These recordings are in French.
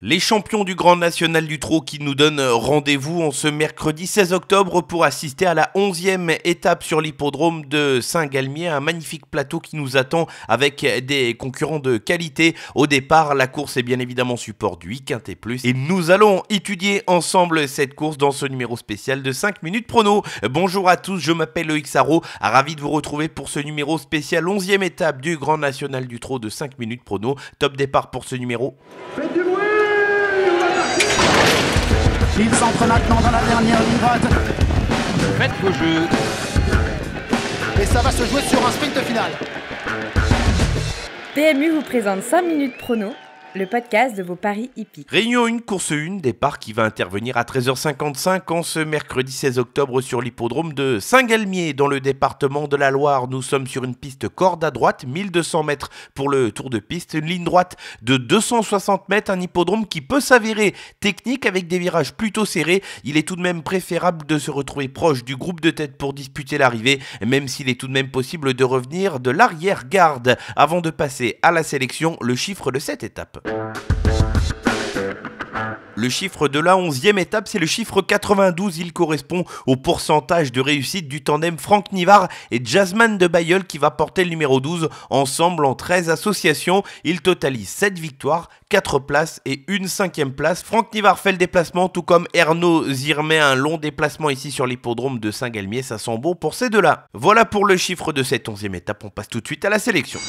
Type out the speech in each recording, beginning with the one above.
Les champions du Grand National du Trot qui nous donnent euh, rendez-vous en ce mercredi 16 octobre pour assister à la 11e étape sur l'hippodrome de Saint-Galmier, un magnifique plateau qui nous attend avec des concurrents de qualité. Au départ, la course est bien évidemment support du Quintet et nous allons étudier ensemble cette course dans ce numéro spécial de 5 minutes prono. Bonjour à tous, je m'appelle Loïc Sarro, ah, ravi de vous retrouver pour ce numéro spécial 11e étape du Grand National du Trot de 5 minutes prono. Top départ pour ce numéro. Il s'entre maintenant dans la dernière ligne droite. Faites vos jeux. Et ça va se jouer sur un sprint final. PMU vous présente 5 minutes pronos le podcast de vos paris hippiques. Réunion 1, course 1 départ qui va intervenir à 13h55 en ce mercredi 16 octobre sur l'hippodrome de Saint-Galmier dans le département de la Loire. Nous sommes sur une piste corde à droite, 1200 mètres pour le tour de piste, une ligne droite de 260 mètres, un hippodrome qui peut s'avérer technique avec des virages plutôt serrés. Il est tout de même préférable de se retrouver proche du groupe de tête pour disputer l'arrivée, même s'il est tout de même possible de revenir de l'arrière-garde avant de passer à la sélection le chiffre de cette étape. Le chiffre de la 11e étape, c'est le chiffre 92. Il correspond au pourcentage de réussite du tandem Franck Nivard et Jasmine de Bayeul qui va porter le numéro 12 ensemble en 13 associations. Il totalise 7 victoires, 4 places et une cinquième place. Franck Nivard fait le déplacement tout comme Ernaud Zirmet, un long déplacement ici sur l'hippodrome de Saint-Galmier. Ça sent bon pour ces deux-là. Voilà pour le chiffre de cette onzième étape. On passe tout de suite à la sélection.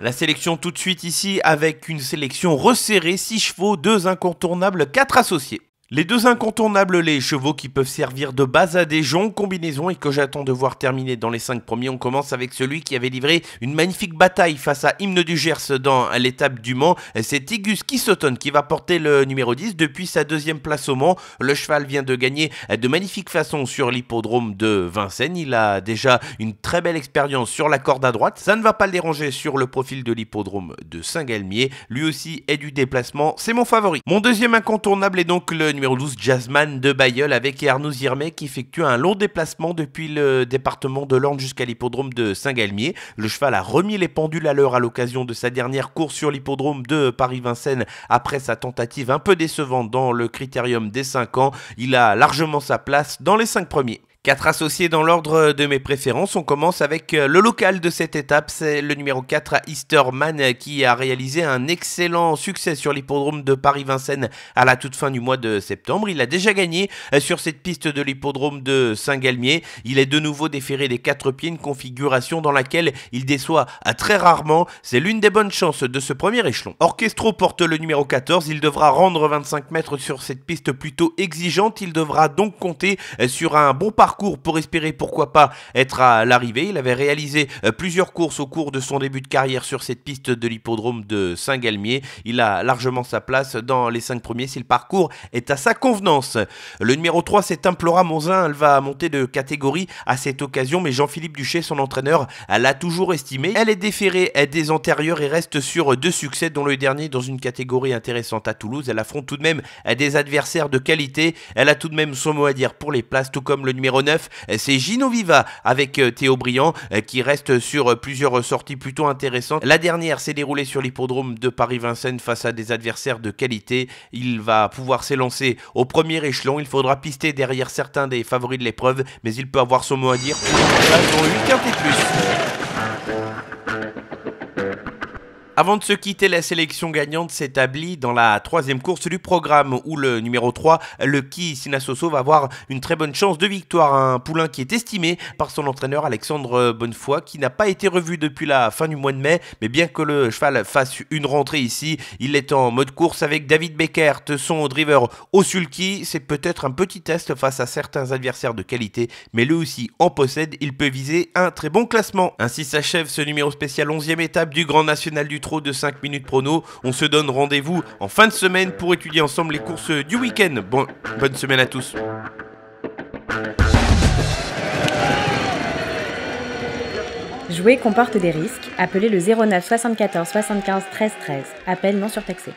La sélection tout de suite ici avec une sélection resserrée, 6 chevaux, 2 incontournables, 4 associés. Les deux incontournables les chevaux qui peuvent servir de base à des joncs, combinaison et que j'attends de voir terminer dans les cinq premiers. On commence avec celui qui avait livré une magnifique bataille face à Hymne du Gers dans l'étape du Mans. C'est Tigus Kissoton qui va porter le numéro 10 depuis sa deuxième place au Mans. Le cheval vient de gagner de magnifique façon sur l'hippodrome de Vincennes. Il a déjà une très belle expérience sur la corde à droite. Ça ne va pas le déranger sur le profil de l'hippodrome de Saint-Galmier. Lui aussi est du déplacement. C'est mon favori. Mon deuxième incontournable est donc le numéro 12, Jasmine de Bayeul, avec Arnaud Zirmet qui effectue un long déplacement depuis le département de l'Orne jusqu'à l'hippodrome de Saint-Galmier. Le cheval a remis les pendules à l'heure à l'occasion de sa dernière course sur l'hippodrome de Paris-Vincennes après sa tentative un peu décevante dans le critérium des 5 ans. Il a largement sa place dans les 5 premiers. Quatre associés dans l'ordre de mes préférences. On commence avec euh, le local de cette étape. C'est le numéro 4 Easterman euh, qui a réalisé un excellent succès sur l'hippodrome de Paris-Vincennes à la toute fin du mois de septembre. Il a déjà gagné euh, sur cette piste de l'hippodrome de Saint-Galmier. Il est de nouveau déféré des quatre pieds, une configuration dans laquelle il déçoit très rarement. C'est l'une des bonnes chances de ce premier échelon. Orchestro porte le numéro 14. Il devra rendre 25 mètres sur cette piste plutôt exigeante. Il devra donc compter sur un bon parcours pour espérer pourquoi pas être à l'arrivée. Il avait réalisé euh, plusieurs courses au cours de son début de carrière sur cette piste de l'hippodrome de Saint-Galmier. Il a largement sa place dans les cinq premiers si le parcours est à sa convenance. Le numéro 3, c'est Implora Monzin. Elle va monter de catégorie à cette occasion, mais Jean-Philippe Duchet, son entraîneur, l'a toujours estimé. Elle est déférée des antérieurs et reste sur deux succès, dont le dernier dans une catégorie intéressante à Toulouse. Elle affronte tout de même euh, des adversaires de qualité. Elle a tout de même son mot à dire pour les places, tout comme le numéro 9. Euh, c'est Gino Viva avec euh, Théo Briand euh, qui reste sur plusieurs sorties plutôt intéressantes. La dernière s'est déroulée sur l'hippodrome de Paris-Vincennes face à des adversaires de qualité. Il va pouvoir s'élancer au premier échelon. Il faudra pister derrière certains des favoris de l'épreuve, mais il peut avoir son mot à dire. plus. Avant de se quitter, la sélection gagnante s'établit dans la troisième course du programme où le numéro 3, le Ki Sinasoso, va avoir une très bonne chance de victoire. Un poulain qui est estimé par son entraîneur Alexandre Bonnefoy, qui n'a pas été revu depuis la fin du mois de mai. Mais bien que le cheval fasse une rentrée ici, il est en mode course avec David Beckert, son driver au C'est peut-être un petit test face à certains adversaires de qualité, mais lui aussi en possède. Il peut viser un très bon classement. Ainsi s'achève ce numéro spécial 11e étape du Grand National du de 5 minutes prono. On se donne rendez-vous en fin de semaine pour étudier ensemble les courses du week-end. Bon, bonne semaine à tous. Jouer comporte des risques. Appelez le 09 74 75 13 13. Appel non surtaxé.